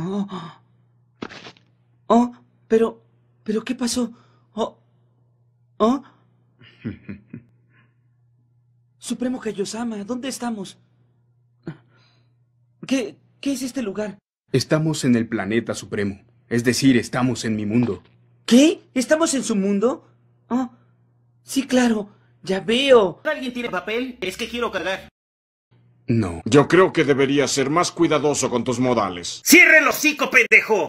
Oh. oh, pero, pero, ¿qué pasó? Oh, oh. Supremo Kayosama, ¿dónde estamos? ¿Qué, ¿Qué es este lugar? Estamos en el planeta Supremo. Es decir, estamos en mi mundo. ¿Qué? ¿Estamos en su mundo? Oh, sí, claro. Ya veo. ¿Alguien tiene papel? Es que quiero cargar. No. Yo creo que deberías ser más cuidadoso con tus modales. ¡Cierre los hocico, pendejo!